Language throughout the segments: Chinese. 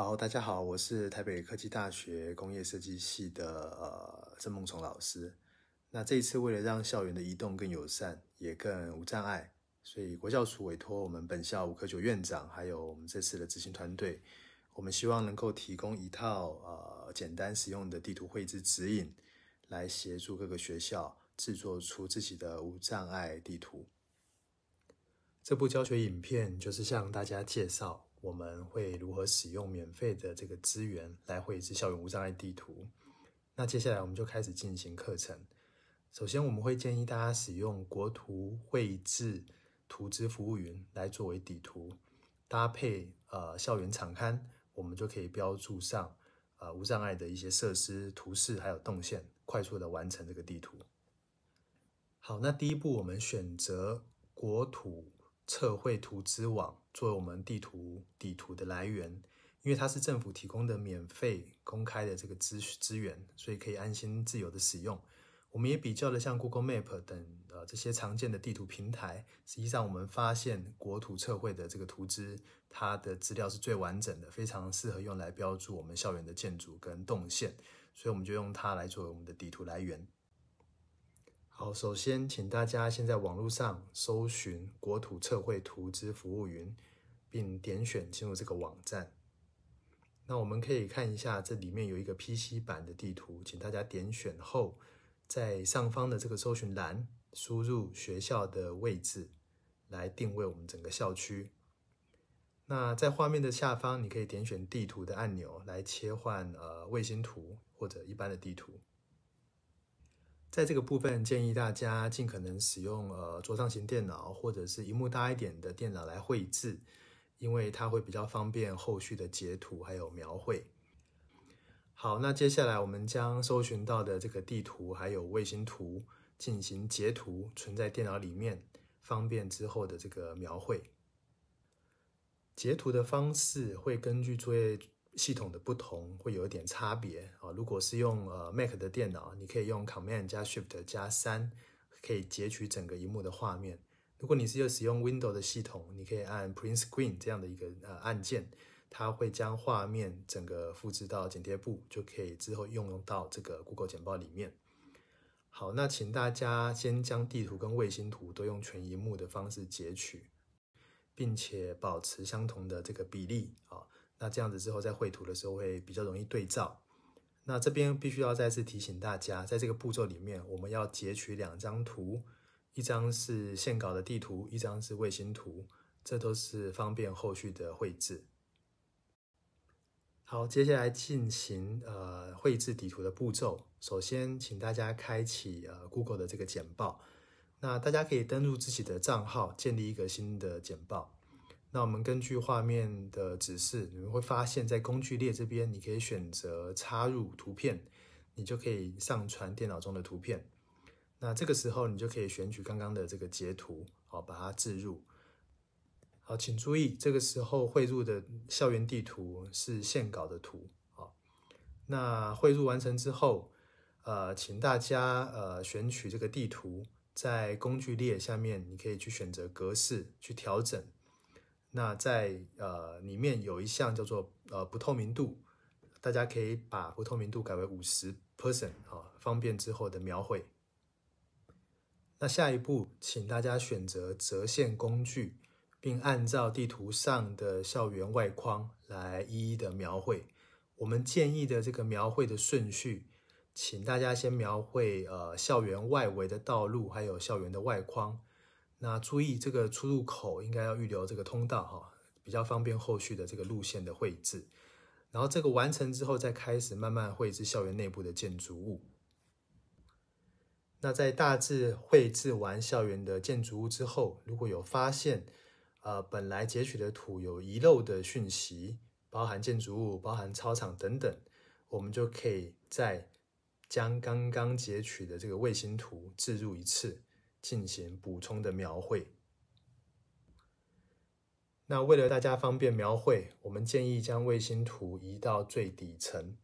好，大家好，我是台北科技大学工业设计系的呃郑梦崇老师。那这一次为了让校园的移动更友善，也更无障碍，所以国教处委托我们本校吴科九院长，还有我们这次的执行团队，我们希望能够提供一套呃简单实用的地图绘制指引，来协助各个学校制作出自己的无障碍地图。这部教学影片就是向大家介绍。我们会如何使用免费的这个资源来绘制校园无障碍地图？那接下来我们就开始进行课程。首先，我们会建议大家使用国图绘制图资服务云来作为底图，搭配呃校园场刊，我们就可以标注上呃无障碍的一些设施图示，还有动线，快速的完成这个地图。好，那第一步我们选择国土。测绘图资网作为我们地图底图的来源，因为它是政府提供的免费公开的这个资资源，所以可以安心自由的使用。我们也比较了像 Google Map 等呃这些常见的地图平台，实际上我们发现国土测绘的这个图资，它的资料是最完整的，非常适合用来标注我们校园的建筑跟动线，所以我们就用它来作为我们的底图来源。好，首先，请大家先在网络上搜寻国土测绘图资服务云，并点选进入这个网站。那我们可以看一下，这里面有一个 PC 版的地图，请大家点选后，在上方的这个搜寻栏输入学校的位置，来定位我们整个校区。那在画面的下方，你可以点选地图的按钮来切换呃卫星图或者一般的地图。在这个部分，建议大家尽可能使用呃桌上型电脑或者是屏幕大一点的电脑来绘制，因为它会比较方便后续的截图还有描绘。好，那接下来我们将搜寻到的这个地图还有卫星图进行截图，存在电脑里面，方便之后的这个描绘。截图的方式会根据作业。系统的不同会有一点差别啊。如果是用呃 Mac 的电脑，你可以用 Command 加 Shift 加三，可以截取整个荧幕的画面。如果你是要使用 Windows 的系统，你可以按 Print Screen 这样的一个呃按键，它会将画面整个复制到剪贴簿，就可以之后用到这个 Google 剪报里面。好，那请大家先将地图跟卫星图都用全荧幕的方式截取，并且保持相同的这个比例啊。那这样子之后，在绘图的时候会比较容易对照。那这边必须要再次提醒大家，在这个步骤里面，我们要截取两张图，一张是线稿的地图，一张是卫星图，这都是方便后续的绘制。好，接下来进行呃绘制底图的步骤。首先，请大家开启呃 Google 的这个简报。那大家可以登录自己的账号，建立一个新的简报。那我们根据画面的指示，你们会发现在工具列这边，你可以选择插入图片，你就可以上传电脑中的图片。那这个时候，你就可以选取刚刚的这个截图，好，把它置入。好，请注意，这个时候汇入的校园地图是线稿的图。好，那汇入完成之后，呃，请大家呃选取这个地图，在工具列下面，你可以去选择格式去调整。那在呃里面有一项叫做呃不透明度，大家可以把不透明度改为五十 percent 啊，方便之后的描绘。那下一步，请大家选择折线工具，并按照地图上的校园外框来一一的描绘。我们建议的这个描绘的顺序，请大家先描绘呃校园外围的道路，还有校园的外框。那注意这个出入口应该要预留这个通道哈，比较方便后续的这个路线的绘制。然后这个完成之后，再开始慢慢绘制校园内部的建筑物。那在大致绘制完校园的建筑物之后，如果有发现，呃，本来截取的图有遗漏的讯息，包含建筑物、包含操场等等，我们就可以再将刚刚截取的这个卫星图置入一次。进行补充的描绘。那为了大家方便描绘，我们建议将卫星图移到最底层。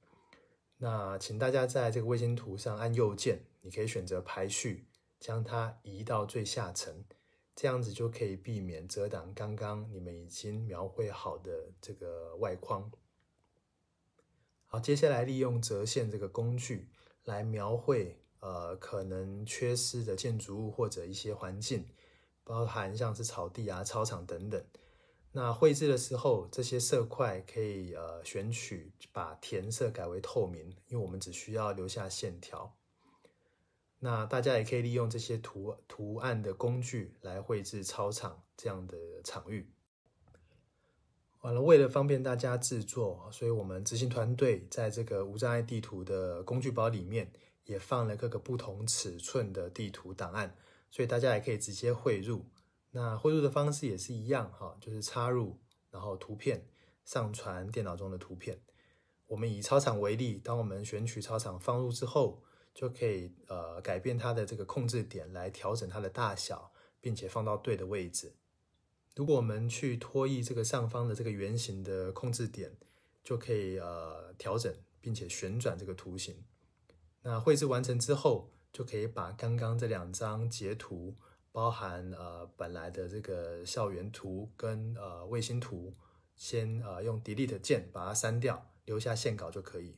那请大家在这个卫星图上按右键，你可以选择排序，将它移到最下层，这样子就可以避免遮挡刚刚你们已经描绘好的这个外框。好，接下来利用折线这个工具来描绘。呃，可能缺失的建筑物或者一些环境，包含像是草地啊、操场等等。那绘制的时候，这些色块可以呃选取把填色改为透明，因为我们只需要留下线条。那大家也可以利用这些图图案的工具来绘制操场这样的场域。完了，为了方便大家制作，所以我们执行团队在这个无障碍地图的工具包里面。也放了各个不同尺寸的地图档案，所以大家也可以直接汇入。那汇入的方式也是一样，哈，就是插入，然后图片上传电脑中的图片。我们以操场为例，当我们选取操场放入之后，就可以呃改变它的这个控制点来调整它的大小，并且放到对的位置。如果我们去拖曳这个上方的这个圆形的控制点，就可以呃调整并且旋转这个图形。那绘制完成之后，就可以把刚刚这两张截图，包含呃本来的这个校园图跟呃卫星图，先呃用 Delete 键把它删掉，留下线稿就可以。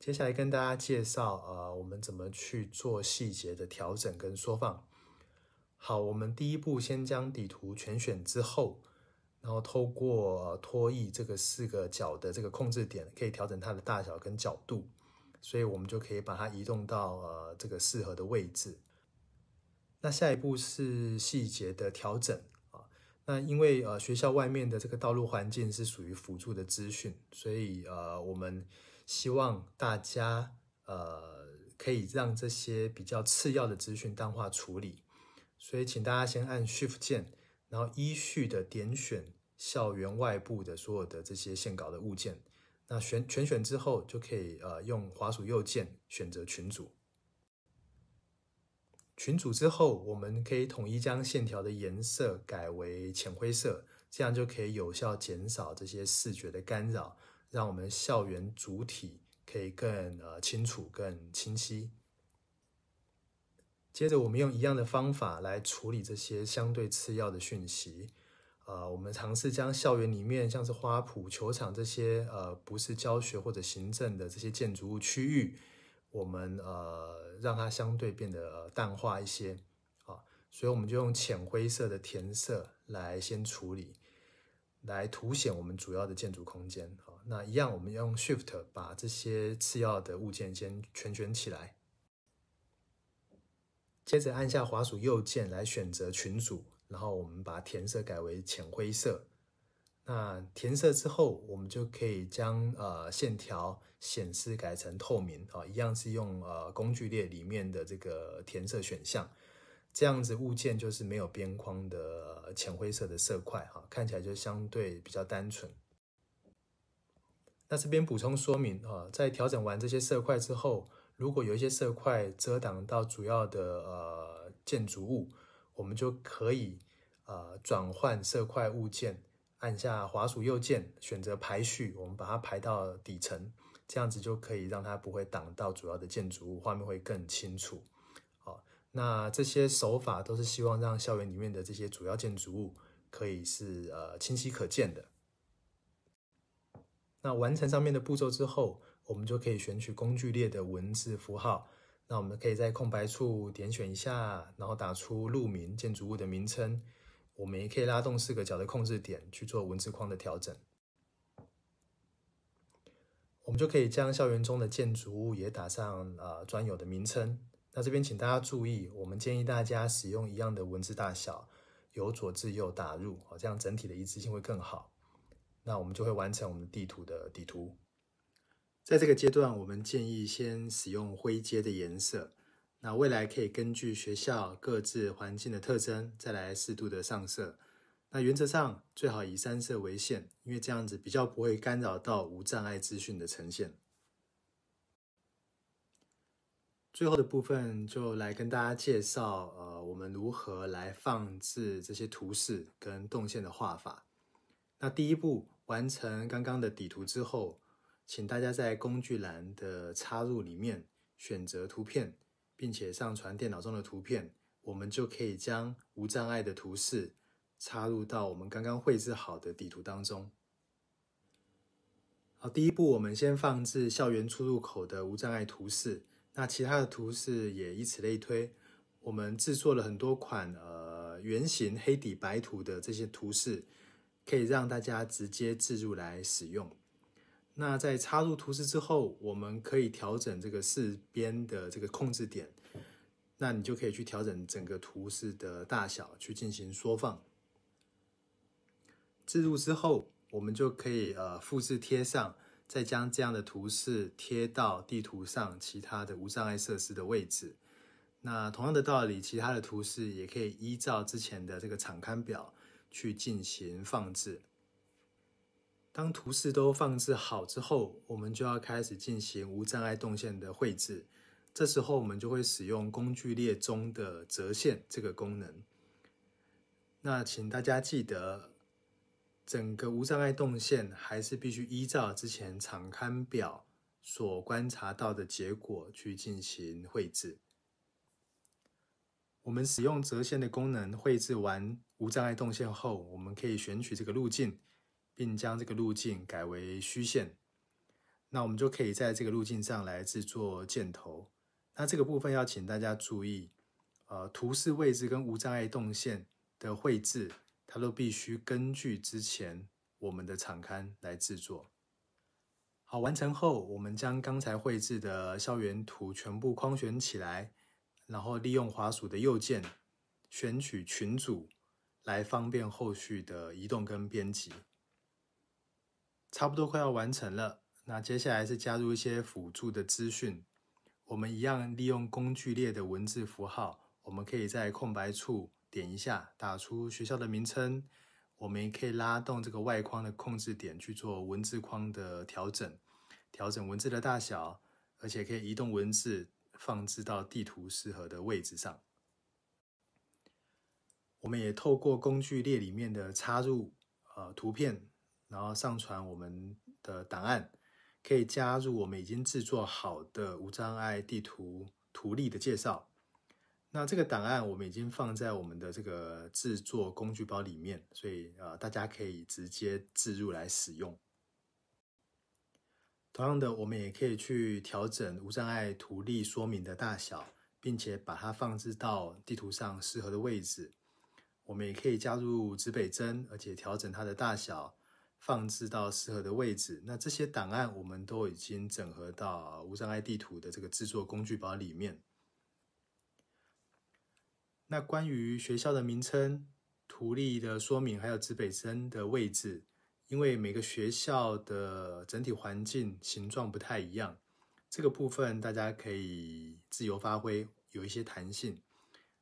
接下来跟大家介绍呃我们怎么去做细节的调整跟缩放。好，我们第一步先将底图全选之后，然后透过拖曳这个四个角的这个控制点，可以调整它的大小跟角度。所以我们就可以把它移动到呃这个适合的位置。那下一步是细节的调整啊。那因为呃学校外面的这个道路环境是属于辅助的资讯，所以呃我们希望大家呃可以让这些比较次要的资讯淡化处理。所以请大家先按 Shift 键，然后依序的点选校园外部的所有的这些线稿的物件。那选全选之后，就可以呃用滑鼠右键选择群组。群组之后，我们可以统一将线条的颜色改为浅灰色，这样就可以有效减少这些视觉的干扰，让我们校园主体可以更呃清楚、更清晰。接着，我们用一样的方法来处理这些相对次要的讯息。呃，我们尝试将校园里面像是花圃、球场这些呃不是教学或者行政的这些建筑物区域，我们呃让它相对变得淡化一些啊。所以我们就用浅灰色的填色来先处理，来凸显我们主要的建筑空间。好，那一样，我们用 Shift 把这些次要的物件先全选起来，接着按下滑鼠右键来选择群组。然后我们把填色改为浅灰色。那填色之后，我们就可以将呃线条显示改成透明啊，一样是用呃工具列里面的这个填色选项。这样子物件就是没有边框的浅灰色的色块啊，看起来就相对比较单纯。那这边补充说明啊，在调整完这些色块之后，如果有一些色块遮挡到主要的呃建筑物。我们就可以，呃，转换色块物件，按下滑鼠右键，选择排序，我们把它排到底层，这样子就可以让它不会挡到主要的建筑物，画面会更清楚。好，那这些手法都是希望让校园里面的这些主要建筑物可以是呃清晰可见的。那完成上面的步骤之后，我们就可以选取工具列的文字符号。那我们可以在空白处点选一下，然后打出路名、建筑物的名称。我们也可以拉动四个角的控制点去做文字框的调整。我们就可以将校园中的建筑物也打上啊专有的名称。那这边请大家注意，我们建议大家使用一样的文字大小，由左至右打入，哦，这样整体的一致性会更好。那我们就会完成我们的地图的地图。在这个阶段，我们建议先使用灰阶的颜色。那未来可以根据学校各自环境的特征，再来适度的上色。那原则上最好以三色为限，因为这样子比较不会干扰到无障碍资讯的呈现。最后的部分就来跟大家介绍，呃，我们如何来放置这些图示跟动线的画法。那第一步完成刚刚的底图之后。请大家在工具栏的插入里面选择图片，并且上传电脑中的图片，我们就可以将无障碍的图示插入到我们刚刚绘制好的底图当中。好，第一步，我们先放置校园出入口的无障碍图示，那其他的图示也以此类推。我们制作了很多款呃圆形黑底白图的这些图示，可以让大家直接置入来使用。那在插入图示之后，我们可以调整这个四边的这个控制点，那你就可以去调整整个图示的大小，去进行缩放。置入之后，我们就可以呃复制贴上，再将这样的图示贴到地图上其他的无障碍设施的位置。那同样的道理，其他的图示也可以依照之前的这个场刊表去进行放置。当图示都放置好之后，我们就要开始进行无障碍动线的绘制。这时候，我们就会使用工具列中的折线这个功能。那请大家记得，整个无障碍动线还是必须依照之前场刊表所观察到的结果去进行绘制。我们使用折线的功能绘制完无障碍动线后，我们可以选取这个路径。并将这个路径改为虚线，那我们就可以在这个路径上来制作箭头。那这个部分要请大家注意，呃，图示位置跟无障碍动线的绘制，它都必须根据之前我们的场刊来制作。好，完成后，我们将刚才绘制的校园图全部框选起来，然后利用滑鼠的右键选取群组，来方便后续的移动跟编辑。差不多快要完成了，那接下来是加入一些辅助的资讯。我们一样利用工具列的文字符号，我们可以在空白处点一下打出学校的名称。我们也可以拉动这个外框的控制点去做文字框的调整，调整文字的大小，而且可以移动文字放置到地图适合的位置上。我们也透过工具列里面的插入呃图片。然后上传我们的档案，可以加入我们已经制作好的无障碍地图图例的介绍。那这个档案我们已经放在我们的这个制作工具包里面，所以呃，大家可以直接置入来使用。同样的，我们也可以去调整无障碍图例说明的大小，并且把它放置到地图上适合的位置。我们也可以加入指北针，而且调整它的大小。放置到适合的位置。那这些档案我们都已经整合到无障碍地图的这个制作工具包里面。那关于学校的名称、图例的说明，还有指北针的位置，因为每个学校的整体环境形状不太一样，这个部分大家可以自由发挥，有一些弹性。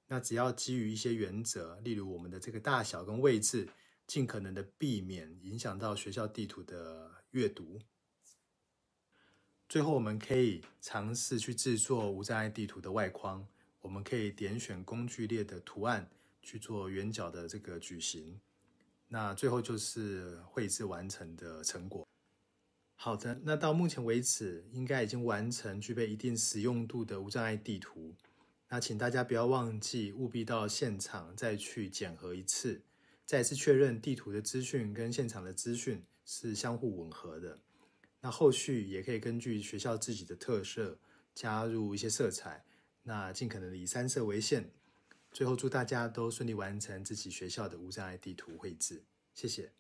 那只要基于一些原则，例如我们的这个大小跟位置。尽可能的避免影响到学校地图的阅读。最后，我们可以尝试去制作无障碍地图的外框。我们可以点选工具列的图案去做圆角的这个矩形。那最后就是绘制完成的成果。好的，那到目前为止，应该已经完成具备一定使用度的无障碍地图。那请大家不要忘记，务必到现场再去检核一次。再次确认地图的资讯跟现场的资讯是相互吻合的，那后续也可以根据学校自己的特色加入一些色彩，那尽可能以三色为限。最后祝大家都顺利完成自己学校的无障碍地图绘制，谢谢。